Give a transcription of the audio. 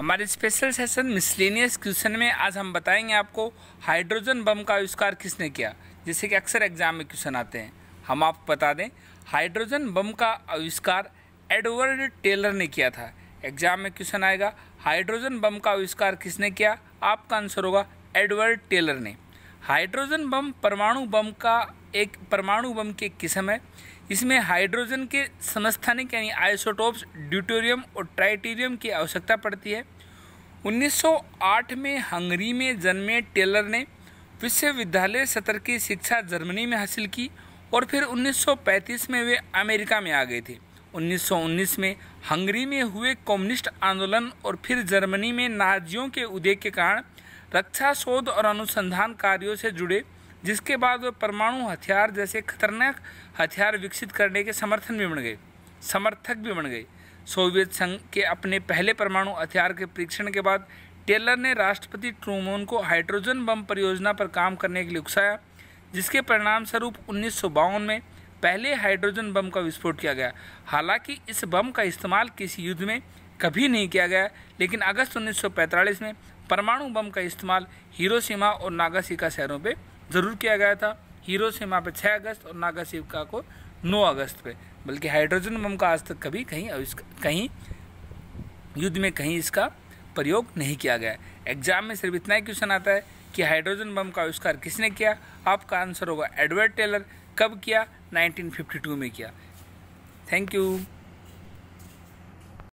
हमारे special session miscellaneous question में आज हम बताएंगे आपको हाइड्रोजन बम का आविष्कार किसने किया जैसे कि अक्सर एग्जाम में क्वेश्चन आते हैं हम आप बता दें हाइड्रोजन बम का आविष्कार एडवर्ड टेलर ने किया था एग्जाम में क्वेश्चन आएगा हाइड्रोजन बम का आविष्कार किसने किया आपका आंसर होगा एडवर्ड टेलर ने हाइड्रोजन बम परमाणु बम का एक परमाणु बम की एक किस्म है इसमें हाइड्रोजन के समस्थानिक यानी आइसोटोप्स ड्यूटोरियम और ट्राइटेरियम की आवश्यकता पड़ती है 1908 में हंगरी में जन्मे टेलर ने विश्वविद्यालय सत्र की शिक्षा जर्मनी में हासिल की और फिर 1935 में वे अमेरिका में आ गए थे 1919 में हंगरी में हुए कम्युनिस्ट आंदोलन और फिर जर्मनी में नाजियों के उदय के कारण रक्षा शोध और अनुसंधान कार्यों से जुड़े जिसके बाद वे परमाणु हथियार जैसे खतरनाक हथियार विकसित करने के समर्थन भी बन गए समर्थक भी बन गए सोवियत संघ के अपने पहले परमाणु हथियार के परीक्षण के बाद टेलर ने राष्ट्रपति ट्रूमोन को हाइड्रोजन बम परियोजना पर काम करने के लिए उकसाया जिसके परिणाम स्वरूप उन्नीस में पहले हाइड्रोजन बम का विस्फोट किया गया हालांकि इस बम का इस्तेमाल किसी युद्ध में कभी नहीं किया गया लेकिन अगस्त 1945 में परमाणु बम का इस्तेमाल हिरोशिमा और नागासिका शहरों पर ज़रूर किया गया था हीरो सीमा पे 6 अगस्त और नागा सेवका को 9 अगस्त पे बल्कि हाइड्रोजन बम का आज तक कभी कहीं कहीं युद्ध में कहीं इसका प्रयोग नहीं किया गया एग्जाम में सिर्फ इतना ही क्वेश्चन आता है कि हाइड्रोजन बम का आविष्कार किसने किया आपका आंसर होगा एडवर्ड टेलर कब किया 1952 में किया थैंक यू